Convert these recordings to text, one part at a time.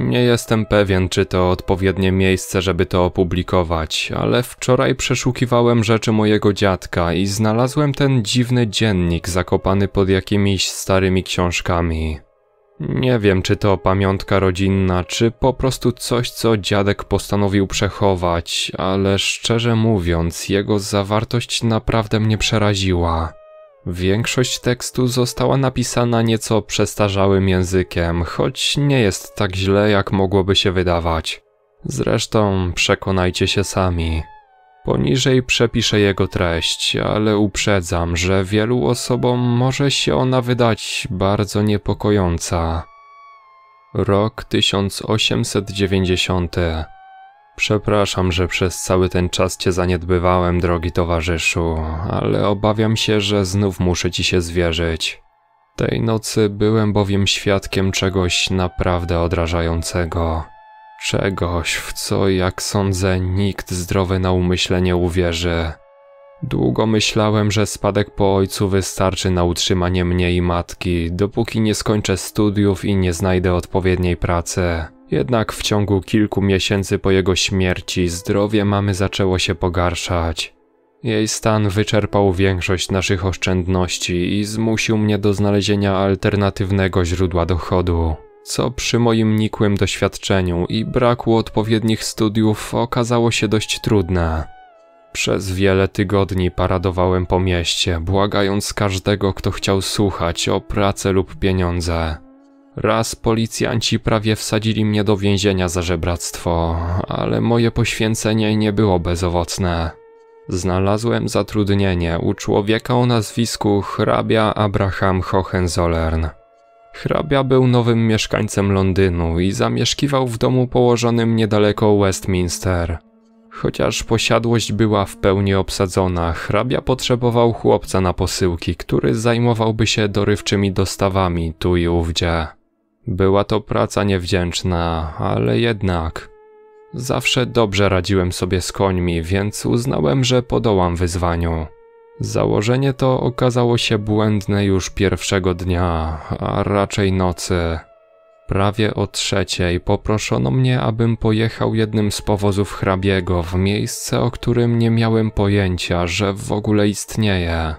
Nie jestem pewien, czy to odpowiednie miejsce, żeby to opublikować, ale wczoraj przeszukiwałem rzeczy mojego dziadka i znalazłem ten dziwny dziennik zakopany pod jakimiś starymi książkami. Nie wiem, czy to pamiątka rodzinna, czy po prostu coś, co dziadek postanowił przechować, ale szczerze mówiąc, jego zawartość naprawdę mnie przeraziła. Większość tekstu została napisana nieco przestarzałym językiem, choć nie jest tak źle, jak mogłoby się wydawać. Zresztą przekonajcie się sami. Poniżej przepiszę jego treść, ale uprzedzam, że wielu osobom może się ona wydać bardzo niepokojąca. Rok 1890 Przepraszam, że przez cały ten czas cię zaniedbywałem, drogi towarzyszu, ale obawiam się, że znów muszę ci się zwierzyć. Tej nocy byłem bowiem świadkiem czegoś naprawdę odrażającego. Czegoś, w co, jak sądzę, nikt zdrowy na umyśle nie uwierzy. Długo myślałem, że spadek po ojcu wystarczy na utrzymanie mnie i matki, dopóki nie skończę studiów i nie znajdę odpowiedniej pracy. Jednak w ciągu kilku miesięcy po jego śmierci zdrowie mamy zaczęło się pogarszać. Jej stan wyczerpał większość naszych oszczędności i zmusił mnie do znalezienia alternatywnego źródła dochodu. Co przy moim nikłym doświadczeniu i braku odpowiednich studiów okazało się dość trudne. Przez wiele tygodni paradowałem po mieście, błagając każdego, kto chciał słuchać o pracę lub pieniądze. Raz policjanci prawie wsadzili mnie do więzienia za żebractwo, ale moje poświęcenie nie było bezowocne. Znalazłem zatrudnienie u człowieka o nazwisku hrabia Abraham Hohenzollern. Hrabia był nowym mieszkańcem Londynu i zamieszkiwał w domu położonym niedaleko Westminster. Chociaż posiadłość była w pełni obsadzona, hrabia potrzebował chłopca na posyłki, który zajmowałby się dorywczymi dostawami tu i ówdzie. Była to praca niewdzięczna, ale jednak. Zawsze dobrze radziłem sobie z końmi, więc uznałem, że podołam wyzwaniu. Założenie to okazało się błędne już pierwszego dnia, a raczej nocy. Prawie o trzeciej poproszono mnie, abym pojechał jednym z powozów hrabiego w miejsce, o którym nie miałem pojęcia, że w ogóle istnieje.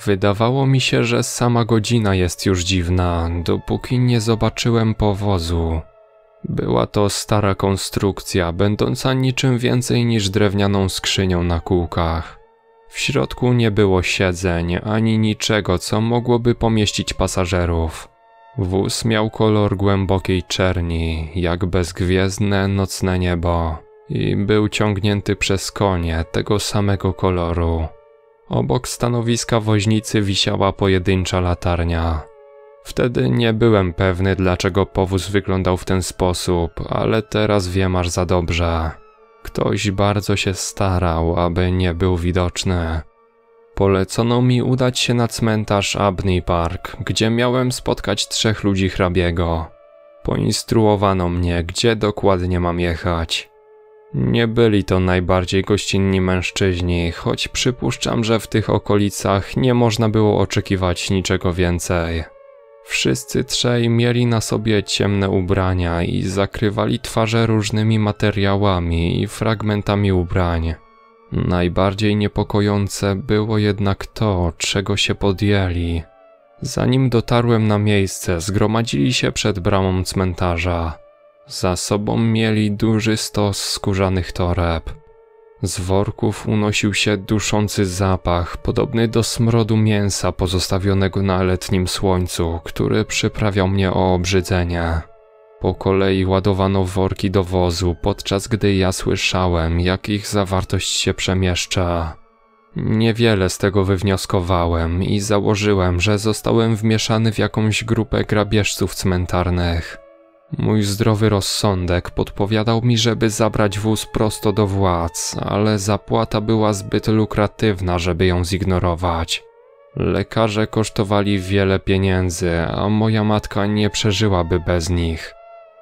Wydawało mi się, że sama godzina jest już dziwna, dopóki nie zobaczyłem powozu. Była to stara konstrukcja, będąca niczym więcej niż drewnianą skrzynią na kółkach. W środku nie było siedzeń ani niczego, co mogłoby pomieścić pasażerów. Wóz miał kolor głębokiej czerni, jak bezgwiezdne nocne niebo, i był ciągnięty przez konie tego samego koloru. Obok stanowiska woźnicy wisiała pojedyncza latarnia. Wtedy nie byłem pewny, dlaczego powóz wyglądał w ten sposób, ale teraz wiem aż za dobrze. Ktoś bardzo się starał, aby nie był widoczny. Polecono mi udać się na cmentarz Abney Park, gdzie miałem spotkać trzech ludzi hrabiego. Poinstruowano mnie, gdzie dokładnie mam jechać. Nie byli to najbardziej gościnni mężczyźni, choć przypuszczam, że w tych okolicach nie można było oczekiwać niczego więcej. Wszyscy trzej mieli na sobie ciemne ubrania i zakrywali twarze różnymi materiałami i fragmentami ubrań. Najbardziej niepokojące było jednak to, czego się podjęli. Zanim dotarłem na miejsce, zgromadzili się przed bramą cmentarza. Za sobą mieli duży stos skórzanych toreb. Z worków unosił się duszący zapach, podobny do smrodu mięsa pozostawionego na letnim słońcu, który przyprawiał mnie o obrzydzenie. Po kolei ładowano worki do wozu, podczas gdy ja słyszałem, jak ich zawartość się przemieszcza. Niewiele z tego wywnioskowałem i założyłem, że zostałem wmieszany w jakąś grupę grabieżców cmentarnych. Mój zdrowy rozsądek podpowiadał mi, żeby zabrać wóz prosto do władz, ale zapłata była zbyt lukratywna, żeby ją zignorować. Lekarze kosztowali wiele pieniędzy, a moja matka nie przeżyłaby bez nich.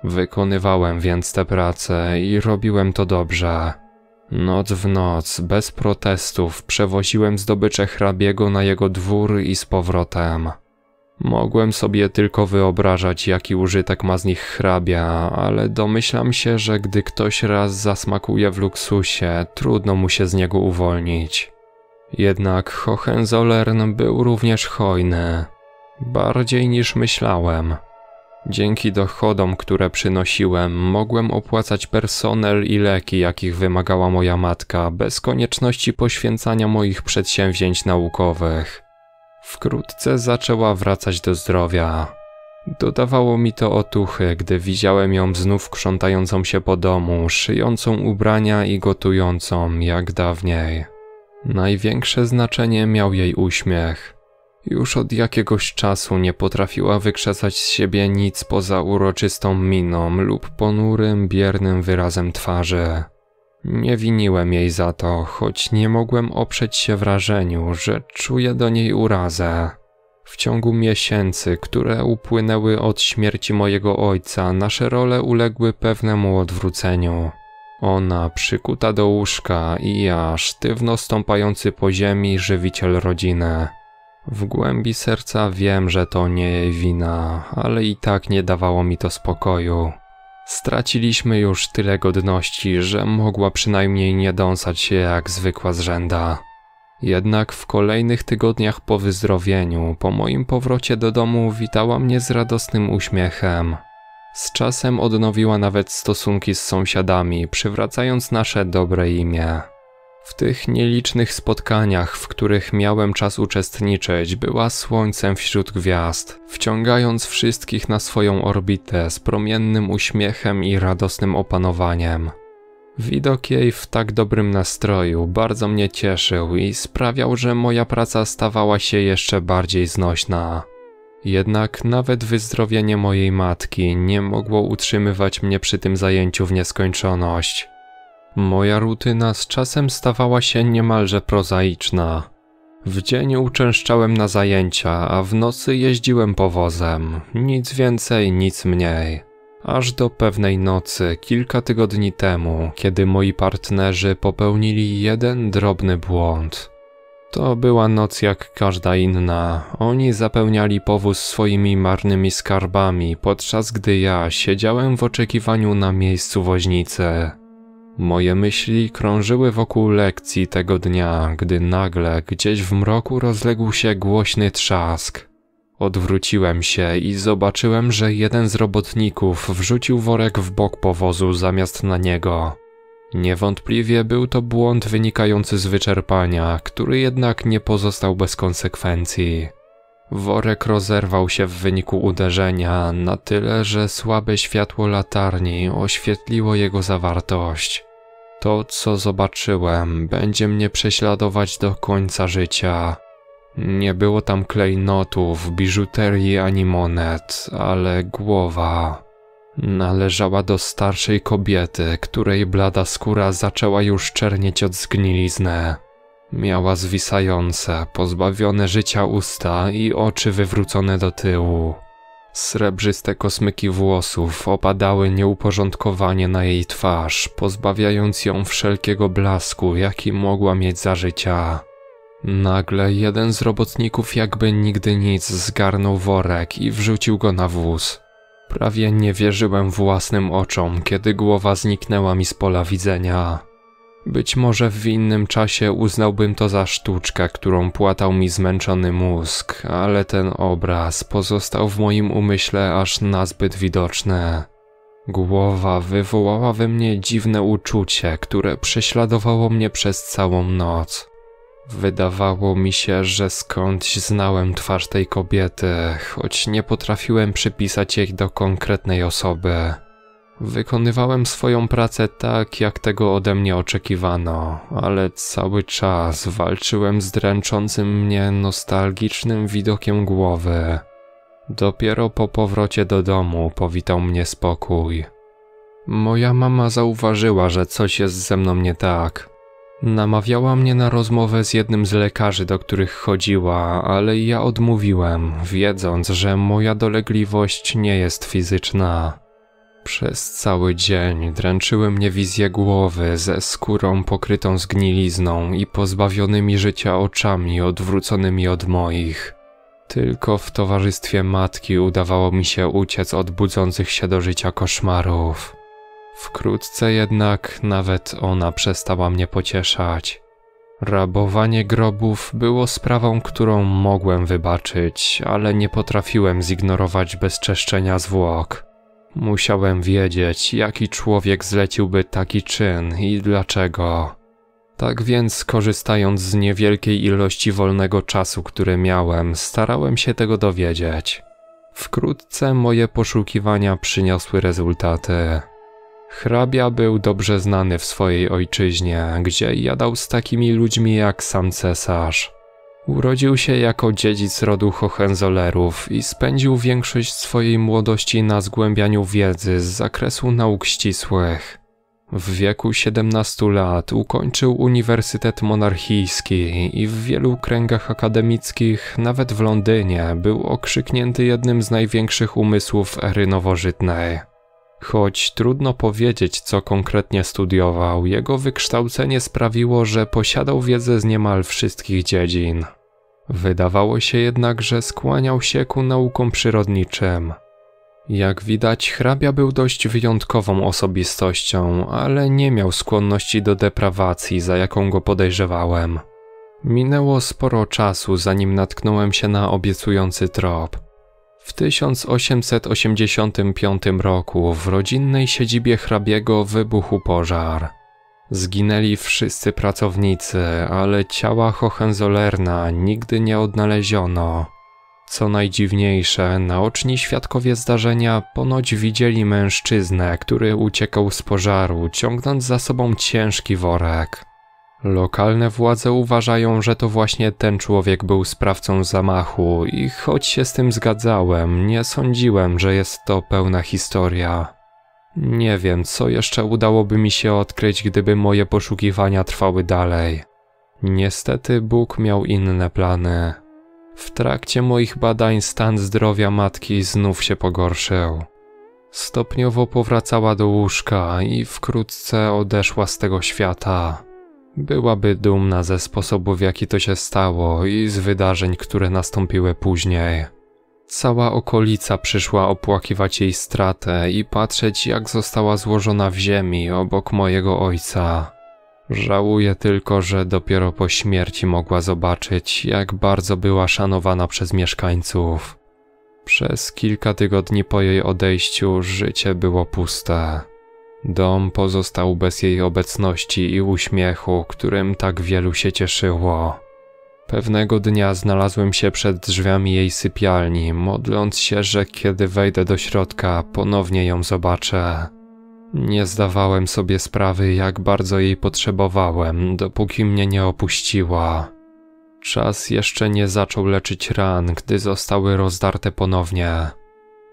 Wykonywałem więc te prace i robiłem to dobrze. Noc w noc, bez protestów, przewoziłem zdobycze hrabiego na jego dwór i z powrotem. Mogłem sobie tylko wyobrażać, jaki użytek ma z nich hrabia, ale domyślam się, że gdy ktoś raz zasmakuje w luksusie, trudno mu się z niego uwolnić. Jednak Hohenzollern był również hojny, bardziej niż myślałem. Dzięki dochodom, które przynosiłem, mogłem opłacać personel i leki, jakich wymagała moja matka, bez konieczności poświęcania moich przedsięwzięć naukowych. Wkrótce zaczęła wracać do zdrowia. Dodawało mi to otuchy, gdy widziałem ją znów krzątającą się po domu, szyjącą ubrania i gotującą, jak dawniej. Największe znaczenie miał jej uśmiech. Już od jakiegoś czasu nie potrafiła wykrzesać z siebie nic poza uroczystą miną lub ponurym, biernym wyrazem twarzy. Nie winiłem jej za to, choć nie mogłem oprzeć się wrażeniu, że czuję do niej urazę. W ciągu miesięcy, które upłynęły od śmierci mojego ojca, nasze role uległy pewnemu odwróceniu. Ona przykuta do łóżka i ja sztywno stąpający po ziemi żywiciel rodziny. W głębi serca wiem, że to nie jej wina, ale i tak nie dawało mi to spokoju. Straciliśmy już tyle godności, że mogła przynajmniej nie dąsać się jak zwykła zrzęda. Jednak w kolejnych tygodniach po wyzdrowieniu, po moim powrocie do domu, witała mnie z radosnym uśmiechem. Z czasem odnowiła nawet stosunki z sąsiadami, przywracając nasze dobre imię. W tych nielicznych spotkaniach, w których miałem czas uczestniczyć, była słońcem wśród gwiazd, wciągając wszystkich na swoją orbitę z promiennym uśmiechem i radosnym opanowaniem. Widok jej w tak dobrym nastroju bardzo mnie cieszył i sprawiał, że moja praca stawała się jeszcze bardziej znośna. Jednak nawet wyzdrowienie mojej matki nie mogło utrzymywać mnie przy tym zajęciu w nieskończoność. Moja rutyna z czasem stawała się niemalże prozaiczna. W dzień uczęszczałem na zajęcia, a w nocy jeździłem powozem. Nic więcej, nic mniej. Aż do pewnej nocy, kilka tygodni temu, kiedy moi partnerzy popełnili jeden drobny błąd. To była noc jak każda inna. Oni zapełniali powóz swoimi marnymi skarbami, podczas gdy ja siedziałem w oczekiwaniu na miejscu woźnicy. Moje myśli krążyły wokół lekcji tego dnia, gdy nagle gdzieś w mroku rozległ się głośny trzask. Odwróciłem się i zobaczyłem, że jeden z robotników wrzucił worek w bok powozu zamiast na niego. Niewątpliwie był to błąd wynikający z wyczerpania, który jednak nie pozostał bez konsekwencji. Worek rozerwał się w wyniku uderzenia na tyle, że słabe światło latarni oświetliło jego zawartość. To, co zobaczyłem, będzie mnie prześladować do końca życia. Nie było tam klejnotów, biżuterii ani monet, ale głowa. Należała do starszej kobiety, której blada skóra zaczęła już czernieć od zgnilizny. Miała zwisające, pozbawione życia usta i oczy wywrócone do tyłu. Srebrzyste kosmyki włosów opadały nieuporządkowanie na jej twarz, pozbawiając ją wszelkiego blasku, jaki mogła mieć za życia. Nagle jeden z robotników jakby nigdy nic zgarnął worek i wrzucił go na wóz. Prawie nie wierzyłem własnym oczom, kiedy głowa zniknęła mi z pola widzenia. Być może w innym czasie uznałbym to za sztuczkę, którą płatał mi zmęczony mózg, ale ten obraz pozostał w moim umyśle aż nazbyt widoczny. Głowa wywołała we mnie dziwne uczucie, które prześladowało mnie przez całą noc. Wydawało mi się, że skądś znałem twarz tej kobiety, choć nie potrafiłem przypisać jej do konkretnej osoby. Wykonywałem swoją pracę tak, jak tego ode mnie oczekiwano, ale cały czas walczyłem z dręczącym mnie nostalgicznym widokiem głowy. Dopiero po powrocie do domu powitał mnie spokój. Moja mama zauważyła, że coś jest ze mną nie tak. Namawiała mnie na rozmowę z jednym z lekarzy, do których chodziła, ale ja odmówiłem, wiedząc, że moja dolegliwość nie jest fizyczna. Przez cały dzień dręczyły mnie wizje głowy ze skórą pokrytą zgnilizną i pozbawionymi życia oczami odwróconymi od moich. Tylko w towarzystwie matki udawało mi się uciec od budzących się do życia koszmarów. Wkrótce jednak nawet ona przestała mnie pocieszać. Rabowanie grobów było sprawą, którą mogłem wybaczyć, ale nie potrafiłem zignorować bezczeszczenia zwłok. Musiałem wiedzieć, jaki człowiek zleciłby taki czyn i dlaczego. Tak więc, korzystając z niewielkiej ilości wolnego czasu, który miałem, starałem się tego dowiedzieć. Wkrótce moje poszukiwania przyniosły rezultaty. Hrabia był dobrze znany w swojej ojczyźnie, gdzie jadał z takimi ludźmi jak sam cesarz. Urodził się jako dziedzic rodu Hohenzollerów i spędził większość swojej młodości na zgłębianiu wiedzy z zakresu nauk ścisłych. W wieku 17 lat ukończył Uniwersytet Monarchijski i w wielu kręgach akademickich, nawet w Londynie, był okrzyknięty jednym z największych umysłów ery nowożytnej. Choć trudno powiedzieć, co konkretnie studiował, jego wykształcenie sprawiło, że posiadał wiedzę z niemal wszystkich dziedzin. Wydawało się jednak, że skłaniał się ku naukom przyrodniczym. Jak widać, hrabia był dość wyjątkową osobistością, ale nie miał skłonności do deprawacji, za jaką go podejrzewałem. Minęło sporo czasu, zanim natknąłem się na obiecujący trop. W 1885 roku w rodzinnej siedzibie hrabiego wybuchł pożar. Zginęli wszyscy pracownicy, ale ciała Hohenzollerna nigdy nie odnaleziono. Co najdziwniejsze, naoczni świadkowie zdarzenia ponoć widzieli mężczyznę, który uciekał z pożaru, ciągnąc za sobą ciężki worek. Lokalne władze uważają, że to właśnie ten człowiek był sprawcą zamachu i choć się z tym zgadzałem, nie sądziłem, że jest to pełna historia. Nie wiem, co jeszcze udałoby mi się odkryć, gdyby moje poszukiwania trwały dalej. Niestety Bóg miał inne plany. W trakcie moich badań stan zdrowia matki znów się pogorszył. Stopniowo powracała do łóżka i wkrótce odeszła z tego świata. Byłaby dumna ze sposobu, w jaki to się stało i z wydarzeń, które nastąpiły później. Cała okolica przyszła opłakiwać jej stratę i patrzeć, jak została złożona w ziemi obok mojego ojca. Żałuję tylko, że dopiero po śmierci mogła zobaczyć, jak bardzo była szanowana przez mieszkańców. Przez kilka tygodni po jej odejściu życie było puste. Dom pozostał bez jej obecności i uśmiechu, którym tak wielu się cieszyło. Pewnego dnia znalazłem się przed drzwiami jej sypialni, modląc się, że kiedy wejdę do środka, ponownie ją zobaczę. Nie zdawałem sobie sprawy, jak bardzo jej potrzebowałem, dopóki mnie nie opuściła. Czas jeszcze nie zaczął leczyć ran, gdy zostały rozdarte ponownie.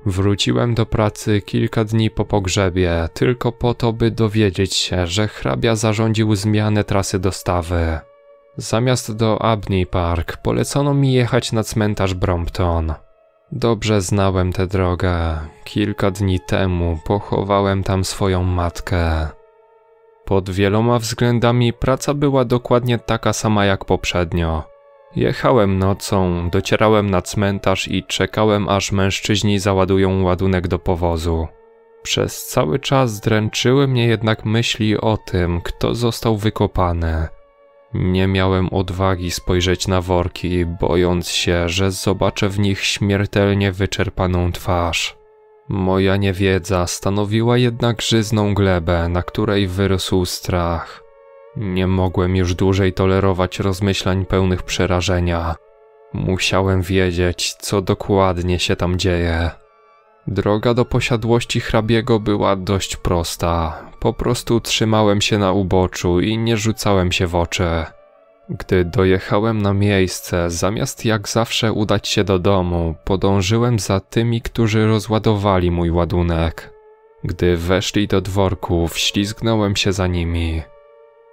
Wróciłem do pracy kilka dni po pogrzebie, tylko po to, by dowiedzieć się, że hrabia zarządził zmianę trasy dostawy. Zamiast do Abney Park polecono mi jechać na cmentarz Brompton. Dobrze znałem tę drogę. Kilka dni temu pochowałem tam swoją matkę. Pod wieloma względami praca była dokładnie taka sama jak poprzednio. Jechałem nocą, docierałem na cmentarz i czekałem, aż mężczyźni załadują ładunek do powozu. Przez cały czas dręczyły mnie jednak myśli o tym, kto został wykopany. Nie miałem odwagi spojrzeć na worki, bojąc się, że zobaczę w nich śmiertelnie wyczerpaną twarz. Moja niewiedza stanowiła jednak żyzną glebę, na której wyrósł strach. Nie mogłem już dłużej tolerować rozmyślań pełnych przerażenia. Musiałem wiedzieć, co dokładnie się tam dzieje. Droga do posiadłości hrabiego była dość prosta. Po prostu trzymałem się na uboczu i nie rzucałem się w oczy. Gdy dojechałem na miejsce, zamiast jak zawsze udać się do domu, podążyłem za tymi, którzy rozładowali mój ładunek. Gdy weszli do dworku, wślizgnąłem się za nimi.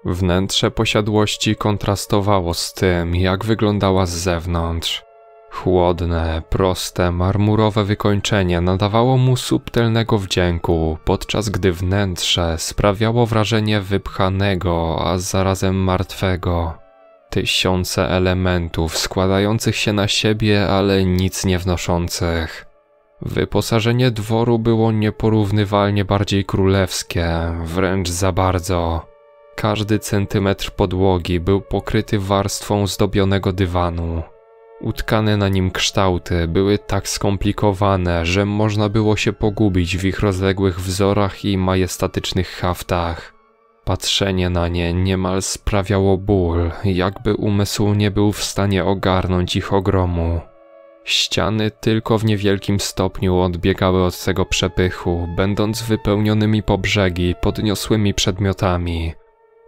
Wnętrze posiadłości kontrastowało z tym, jak wyglądała z zewnątrz. Chłodne, proste, marmurowe wykończenie nadawało mu subtelnego wdzięku, podczas gdy wnętrze sprawiało wrażenie wypchanego, a zarazem martwego. Tysiące elementów składających się na siebie, ale nic nie wnoszących. Wyposażenie dworu było nieporównywalnie bardziej królewskie, wręcz za bardzo. Każdy centymetr podłogi był pokryty warstwą zdobionego dywanu. Utkane na nim kształty były tak skomplikowane, że można było się pogubić w ich rozległych wzorach i majestatycznych haftach. Patrzenie na nie niemal sprawiało ból, jakby umysł nie był w stanie ogarnąć ich ogromu. Ściany tylko w niewielkim stopniu odbiegały od tego przepychu, będąc wypełnionymi po brzegi podniosłymi przedmiotami,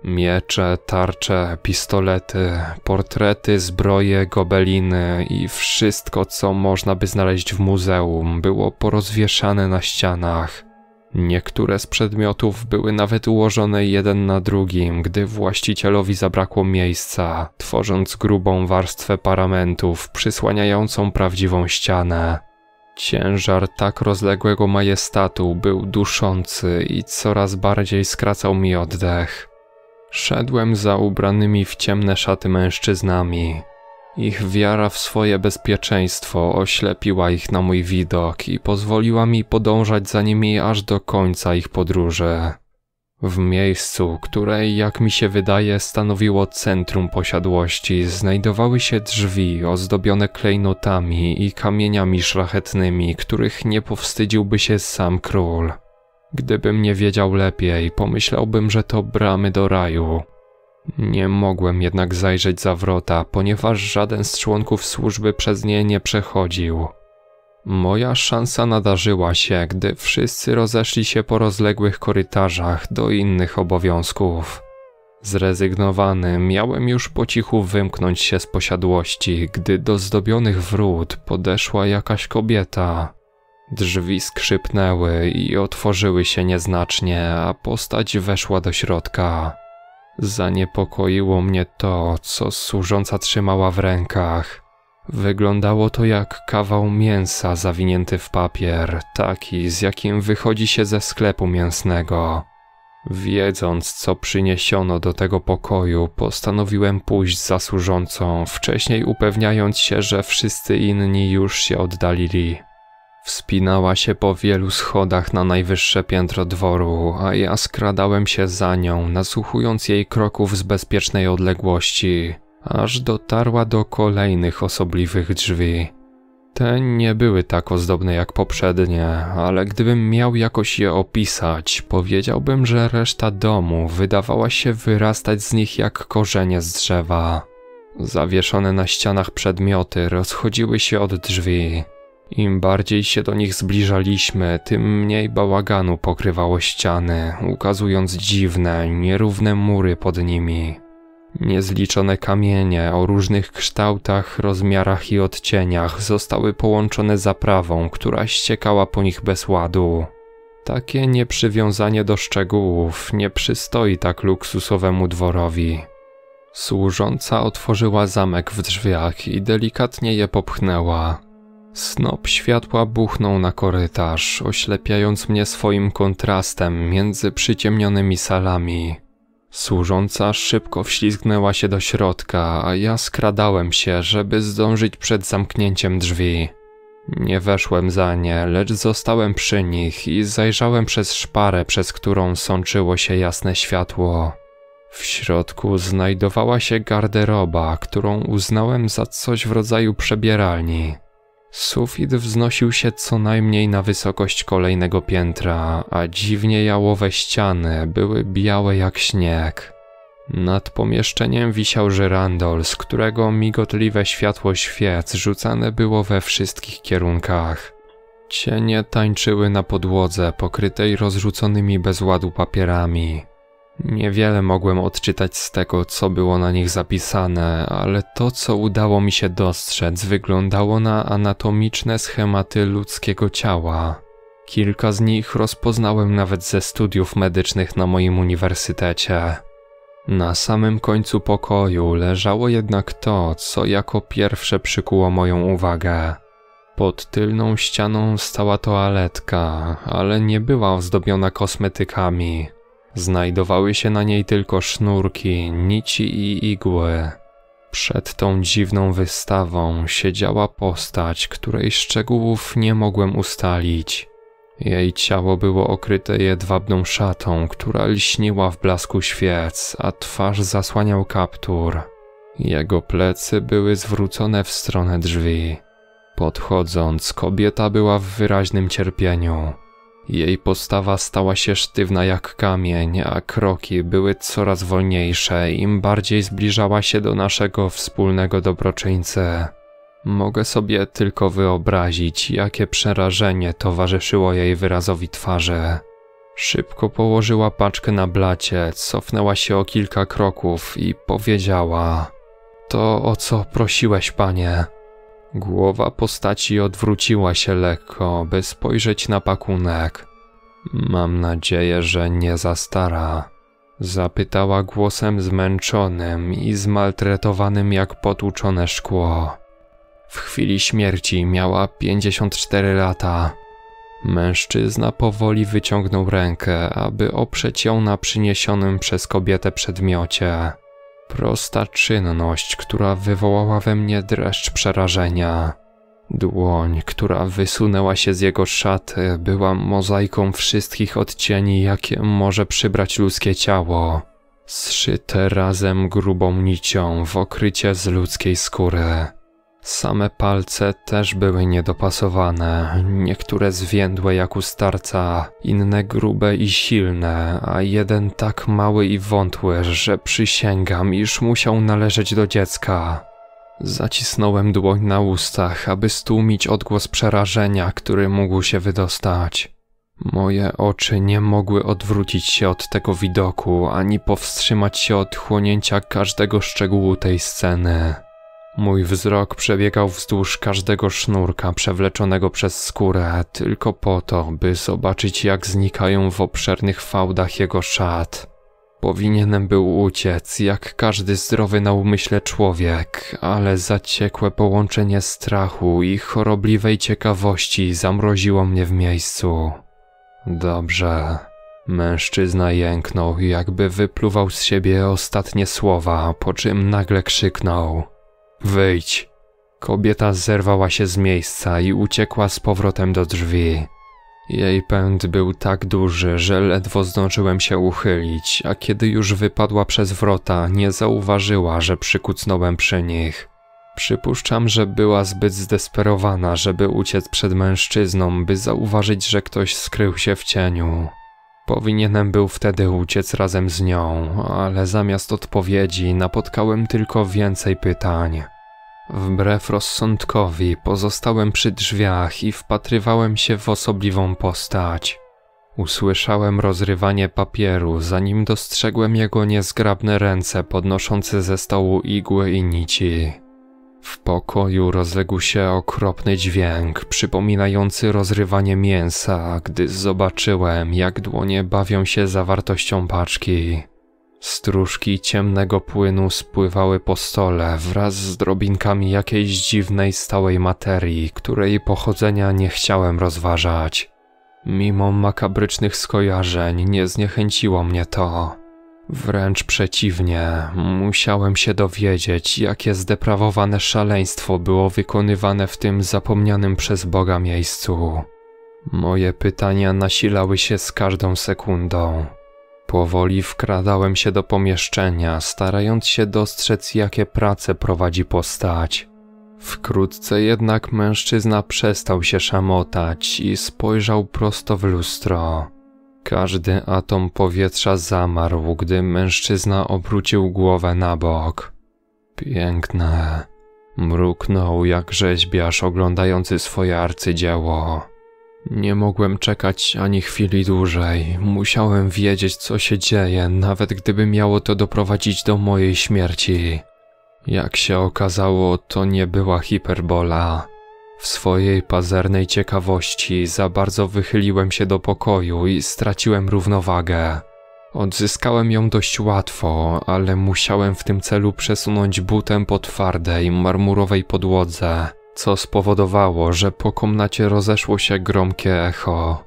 Miecze, tarcze, pistolety, portrety, zbroje, gobeliny i wszystko, co można by znaleźć w muzeum, było porozwieszane na ścianach. Niektóre z przedmiotów były nawet ułożone jeden na drugim, gdy właścicielowi zabrakło miejsca, tworząc grubą warstwę paramentów przysłaniającą prawdziwą ścianę. Ciężar tak rozległego majestatu był duszący i coraz bardziej skracał mi oddech. Szedłem za ubranymi w ciemne szaty mężczyznami. Ich wiara w swoje bezpieczeństwo oślepiła ich na mój widok i pozwoliła mi podążać za nimi aż do końca ich podróży. W miejscu, które, jak mi się wydaje, stanowiło centrum posiadłości, znajdowały się drzwi ozdobione klejnotami i kamieniami szlachetnymi, których nie powstydziłby się sam król. Gdybym nie wiedział lepiej, pomyślałbym, że to bramy do raju. Nie mogłem jednak zajrzeć za wrota, ponieważ żaden z członków służby przez nie nie przechodził. Moja szansa nadarzyła się, gdy wszyscy rozeszli się po rozległych korytarzach do innych obowiązków. Zrezygnowany, miałem już po cichu wymknąć się z posiadłości, gdy do zdobionych wrót podeszła jakaś kobieta. Drzwi skrzypnęły i otworzyły się nieznacznie, a postać weszła do środka. Zaniepokoiło mnie to, co służąca trzymała w rękach. Wyglądało to jak kawał mięsa zawinięty w papier, taki z jakim wychodzi się ze sklepu mięsnego. Wiedząc, co przyniesiono do tego pokoju, postanowiłem pójść za służącą, wcześniej upewniając się, że wszyscy inni już się oddalili. Wspinała się po wielu schodach na najwyższe piętro dworu, a ja skradałem się za nią, nasłuchując jej kroków z bezpiecznej odległości, aż dotarła do kolejnych osobliwych drzwi. Te nie były tak ozdobne jak poprzednie, ale gdybym miał jakoś je opisać, powiedziałbym, że reszta domu wydawała się wyrastać z nich jak korzenie z drzewa. Zawieszone na ścianach przedmioty rozchodziły się od drzwi. Im bardziej się do nich zbliżaliśmy, tym mniej bałaganu pokrywało ściany, ukazując dziwne, nierówne mury pod nimi. Niezliczone kamienie o różnych kształtach, rozmiarach i odcieniach zostały połączone zaprawą, która ściekała po nich bez ładu. Takie nieprzywiązanie do szczegółów nie przystoi tak luksusowemu dworowi. Służąca otworzyła zamek w drzwiach i delikatnie je popchnęła. Snop światła buchnął na korytarz, oślepiając mnie swoim kontrastem między przyciemnionymi salami. Służąca szybko wślizgnęła się do środka, a ja skradałem się, żeby zdążyć przed zamknięciem drzwi. Nie weszłem za nie, lecz zostałem przy nich i zajrzałem przez szparę, przez którą sączyło się jasne światło. W środku znajdowała się garderoba, którą uznałem za coś w rodzaju przebieralni. Sufit wznosił się co najmniej na wysokość kolejnego piętra, a dziwnie jałowe ściany były białe jak śnieg. Nad pomieszczeniem wisiał żyrandol, z którego migotliwe światło świec rzucane było we wszystkich kierunkach. Cienie tańczyły na podłodze pokrytej rozrzuconymi bez ładu papierami. Niewiele mogłem odczytać z tego, co było na nich zapisane, ale to, co udało mi się dostrzec, wyglądało na anatomiczne schematy ludzkiego ciała. Kilka z nich rozpoznałem nawet ze studiów medycznych na moim uniwersytecie. Na samym końcu pokoju leżało jednak to, co jako pierwsze przykuło moją uwagę. Pod tylną ścianą stała toaletka, ale nie była ozdobiona kosmetykami. Znajdowały się na niej tylko sznurki, nici i igły. Przed tą dziwną wystawą siedziała postać, której szczegółów nie mogłem ustalić. Jej ciało było okryte jedwabną szatą, która lśniła w blasku świec, a twarz zasłaniał kaptur. Jego plecy były zwrócone w stronę drzwi. Podchodząc, kobieta była w wyraźnym cierpieniu. Jej postawa stała się sztywna jak kamień, a kroki były coraz wolniejsze, im bardziej zbliżała się do naszego wspólnego dobroczyńcy. Mogę sobie tylko wyobrazić, jakie przerażenie towarzyszyło jej wyrazowi twarzy. Szybko położyła paczkę na blacie, cofnęła się o kilka kroków i powiedziała: To o co prosiłeś, panie? Głowa postaci odwróciła się lekko, by spojrzeć na pakunek. Mam nadzieję, że nie za stara. Zapytała głosem zmęczonym i zmaltretowanym jak potłuczone szkło. W chwili śmierci miała 54 lata. Mężczyzna powoli wyciągnął rękę, aby oprzeć ją na przyniesionym przez kobietę przedmiocie. Prosta czynność, która wywołała we mnie dreszcz przerażenia. Dłoń, która wysunęła się z jego szaty, była mozaiką wszystkich odcieni, jakie może przybrać ludzkie ciało, zszyte razem grubą nicią w okrycie z ludzkiej skóry. Same palce też były niedopasowane, niektóre zwiędłe jak u starca, inne grube i silne, a jeden tak mały i wątły, że przysięgam, iż musiał należeć do dziecka. Zacisnąłem dłoń na ustach, aby stłumić odgłos przerażenia, który mógł się wydostać. Moje oczy nie mogły odwrócić się od tego widoku, ani powstrzymać się od chłonięcia każdego szczegółu tej sceny. Mój wzrok przebiegał wzdłuż każdego sznurka przewleczonego przez skórę, tylko po to, by zobaczyć jak znikają w obszernych fałdach jego szat. Powinienem był uciec, jak każdy zdrowy na umyśle człowiek, ale zaciekłe połączenie strachu i chorobliwej ciekawości zamroziło mnie w miejscu. Dobrze. Mężczyzna jęknął, jakby wypluwał z siebie ostatnie słowa, po czym nagle krzyknął. Wyjdź. Kobieta zerwała się z miejsca i uciekła z powrotem do drzwi. Jej pęd był tak duży, że ledwo zdążyłem się uchylić, a kiedy już wypadła przez wrota, nie zauważyła, że przykucnąłem przy nich. Przypuszczam, że była zbyt zdesperowana, żeby uciec przed mężczyzną, by zauważyć, że ktoś skrył się w cieniu. Powinienem był wtedy uciec razem z nią, ale zamiast odpowiedzi napotkałem tylko więcej pytań. Wbrew rozsądkowi pozostałem przy drzwiach i wpatrywałem się w osobliwą postać. Usłyszałem rozrywanie papieru, zanim dostrzegłem jego niezgrabne ręce podnoszące ze stołu igły i nici. W pokoju rozległ się okropny dźwięk, przypominający rozrywanie mięsa, gdy zobaczyłem, jak dłonie bawią się zawartością paczki. Stróżki ciemnego płynu spływały po stole wraz z drobinkami jakiejś dziwnej stałej materii, której pochodzenia nie chciałem rozważać. Mimo makabrycznych skojarzeń nie zniechęciło mnie to. Wręcz przeciwnie, musiałem się dowiedzieć, jakie zdeprawowane szaleństwo było wykonywane w tym zapomnianym przez Boga miejscu. Moje pytania nasilały się z każdą sekundą. Powoli wkradałem się do pomieszczenia, starając się dostrzec, jakie prace prowadzi postać. Wkrótce jednak mężczyzna przestał się szamotać i spojrzał prosto w lustro. Każdy atom powietrza zamarł, gdy mężczyzna obrócił głowę na bok. Piękne. Mruknął jak rzeźbiarz oglądający swoje arcydzieło. Nie mogłem czekać ani chwili dłużej. Musiałem wiedzieć, co się dzieje, nawet gdyby miało to doprowadzić do mojej śmierci. Jak się okazało, to nie była hiperbola. W swojej pazernej ciekawości za bardzo wychyliłem się do pokoju i straciłem równowagę. Odzyskałem ją dość łatwo, ale musiałem w tym celu przesunąć butem po twardej, marmurowej podłodze, co spowodowało, że po komnacie rozeszło się gromkie echo.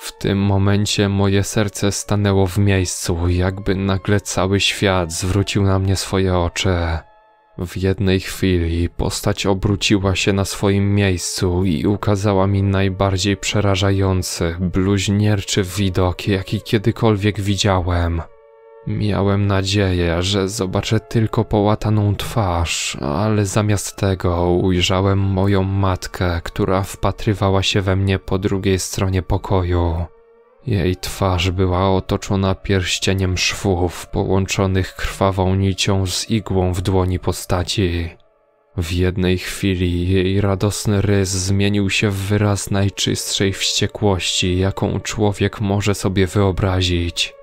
W tym momencie moje serce stanęło w miejscu, jakby nagle cały świat zwrócił na mnie swoje oczy. W jednej chwili postać obróciła się na swoim miejscu i ukazała mi najbardziej przerażający, bluźnierczy widok, jaki kiedykolwiek widziałem. Miałem nadzieję, że zobaczę tylko połataną twarz, ale zamiast tego ujrzałem moją matkę, która wpatrywała się we mnie po drugiej stronie pokoju. Jej twarz była otoczona pierścieniem szwów połączonych krwawą nicią z igłą w dłoni postaci. W jednej chwili jej radosny rys zmienił się w wyraz najczystszej wściekłości, jaką człowiek może sobie wyobrazić.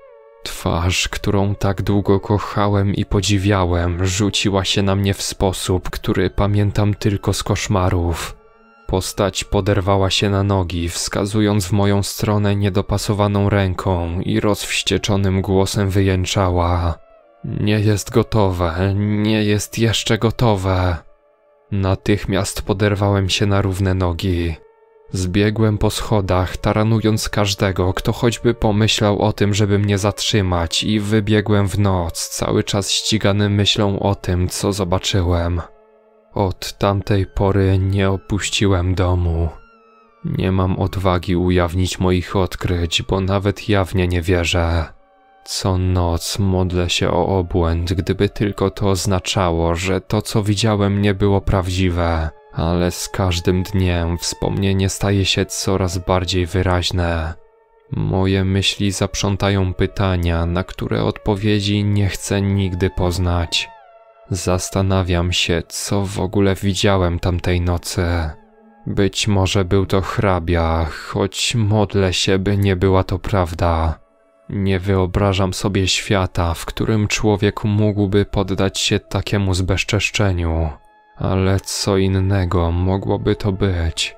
Twarz, którą tak długo kochałem i podziwiałem, rzuciła się na mnie w sposób, który pamiętam tylko z koszmarów. Postać poderwała się na nogi, wskazując w moją stronę niedopasowaną ręką i rozwścieczonym głosem wyjęczała: Nie jest gotowe, nie jest jeszcze gotowe. Natychmiast poderwałem się na równe nogi. Zbiegłem po schodach, taranując każdego, kto choćby pomyślał o tym, żeby mnie zatrzymać, i wybiegłem w noc, cały czas ścigany myślą o tym, co zobaczyłem. Od tamtej pory nie opuściłem domu. Nie mam odwagi ujawnić moich odkryć, bo nawet jawnie nie wierzę. Co noc modlę się o obłęd, gdyby tylko to oznaczało, że to co widziałem nie było prawdziwe, ale z każdym dniem wspomnienie staje się coraz bardziej wyraźne. Moje myśli zaprzątają pytania, na które odpowiedzi nie chcę nigdy poznać. Zastanawiam się, co w ogóle widziałem tamtej nocy. Być może był to hrabia, choć modlę się, by nie była to prawda. Nie wyobrażam sobie świata, w którym człowiek mógłby poddać się takiemu zbezczeszczeniu. Ale co innego mogłoby to być?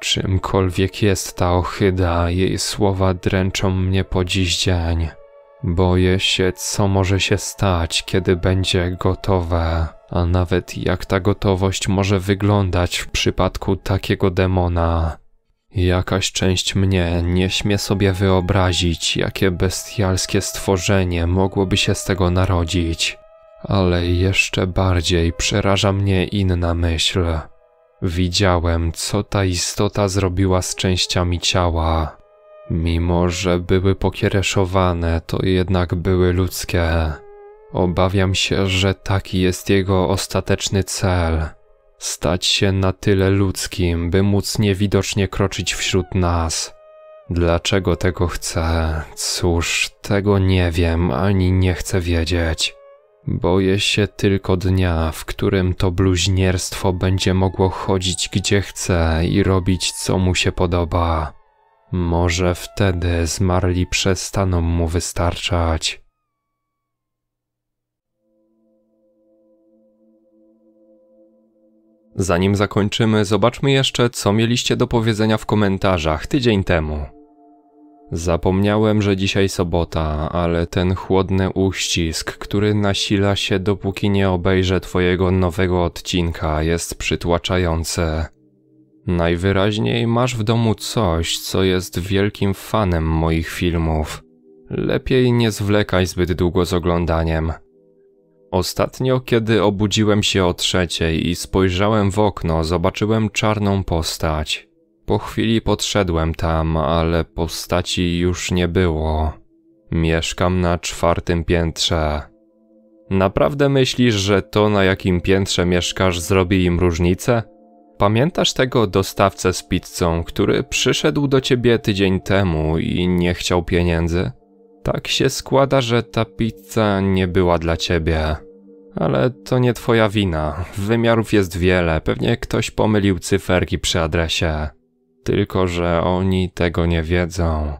Czymkolwiek jest ta ohyda, jej słowa dręczą mnie po dziś dzień. Boję się, co może się stać, kiedy będzie gotowe, a nawet jak ta gotowość może wyglądać w przypadku takiego demona. Jakaś część mnie nie śmie sobie wyobrazić, jakie bestialskie stworzenie mogłoby się z tego narodzić. Ale jeszcze bardziej przeraża mnie inna myśl. Widziałem, co ta istota zrobiła z częściami ciała. Mimo, że były pokiereszowane, to jednak były ludzkie. Obawiam się, że taki jest jego ostateczny cel stać się na tyle ludzkim, by móc niewidocznie kroczyć wśród nas. Dlaczego tego chcę? Cóż, tego nie wiem ani nie chcę wiedzieć. Boję się tylko dnia, w którym to bluźnierstwo będzie mogło chodzić gdzie chce i robić co mu się podoba. Może wtedy zmarli przestaną mu wystarczać. Zanim zakończymy, zobaczmy jeszcze, co mieliście do powiedzenia w komentarzach tydzień temu. Zapomniałem, że dzisiaj sobota, ale ten chłodny uścisk, który nasila się dopóki nie obejrzę twojego nowego odcinka, jest przytłaczający. Najwyraźniej masz w domu coś, co jest wielkim fanem moich filmów. Lepiej nie zwlekaj zbyt długo z oglądaniem. Ostatnio, kiedy obudziłem się o trzeciej i spojrzałem w okno, zobaczyłem czarną postać. Po chwili podszedłem tam, ale postaci już nie było. Mieszkam na czwartym piętrze. Naprawdę myślisz, że to na jakim piętrze mieszkasz zrobi im różnicę? Pamiętasz tego dostawcę z pizzą, który przyszedł do ciebie tydzień temu i nie chciał pieniędzy? Tak się składa, że ta pizza nie była dla ciebie. Ale to nie twoja wina. Wymiarów jest wiele, pewnie ktoś pomylił cyferki przy adresie. Tylko, że oni tego nie wiedzą.